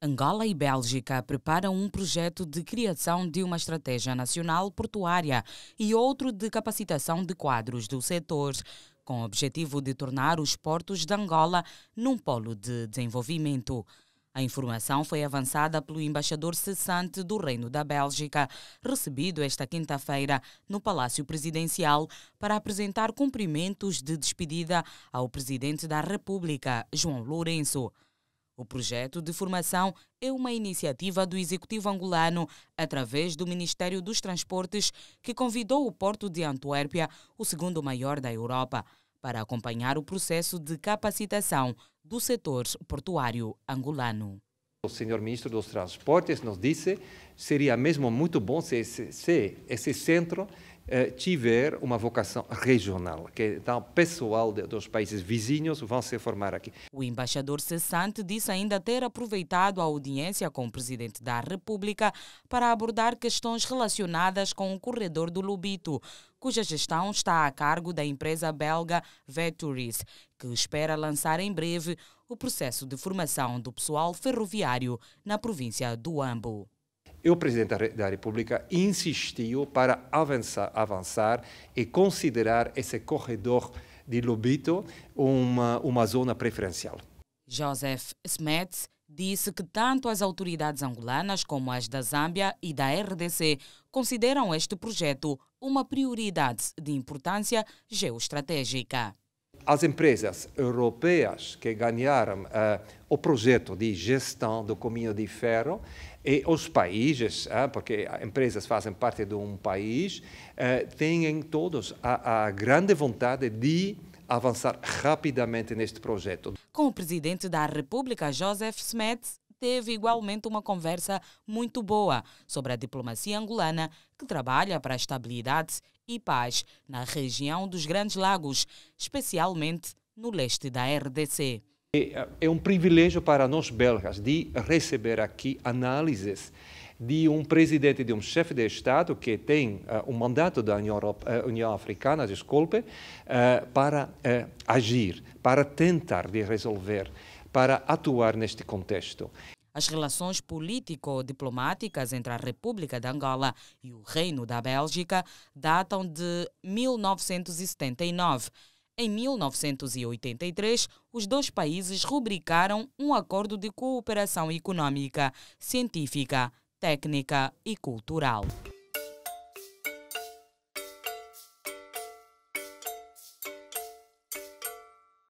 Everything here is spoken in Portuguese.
Angola e Bélgica preparam um projeto de criação de uma estratégia nacional portuária e outro de capacitação de quadros do setor, com o objetivo de tornar os portos de Angola num polo de desenvolvimento. A informação foi avançada pelo embaixador cessante do Reino da Bélgica, recebido esta quinta-feira no Palácio Presidencial para apresentar cumprimentos de despedida ao presidente da República, João Lourenço. O projeto de formação é uma iniciativa do Executivo angolano, através do Ministério dos Transportes, que convidou o Porto de Antuérpia, o segundo maior da Europa, para acompanhar o processo de capacitação do setor portuário angolano. O senhor ministro dos Transportes nos disse seria mesmo muito bom se esse, se esse centro eh, tiver uma vocação regional, que é então pessoal dos países vizinhos vão se formar aqui. O embaixador cessante disse ainda ter aproveitado a audiência com o presidente da República para abordar questões relacionadas com o corredor do Lubito, cuja gestão está a cargo da empresa belga Veturis, que espera lançar em breve o processo de formação do pessoal ferroviário na província do Ambo e o presidente da República insistiu para avançar, avançar e considerar esse corredor de Lobito uma, uma zona preferencial. Joseph Smets disse que tanto as autoridades angolanas como as da Zâmbia e da RDC consideram este projeto uma prioridade de importância geoestratégica as empresas europeias que ganharam uh, o projeto de gestão do caminho de ferro e os países, uh, porque empresas fazem parte de um país, uh, têm todos a, a grande vontade de avançar rapidamente neste projeto. Com o presidente da República, Joseph Smets, teve igualmente uma conversa muito boa sobre a diplomacia angolana que trabalha para a estabilidade e paz na região dos Grandes Lagos, especialmente no leste da RDC. É, é um privilégio para nós belgas de receber aqui análises de um presidente, de um chefe de Estado que tem uh, um mandato da União, Europe, uh, União Africana, desculpe, uh, para agir, para tentar de resolver para atuar neste contexto. As relações político-diplomáticas entre a República de Angola e o Reino da Bélgica datam de 1979. Em 1983, os dois países rubricaram um acordo de cooperação econômica, científica, técnica e cultural.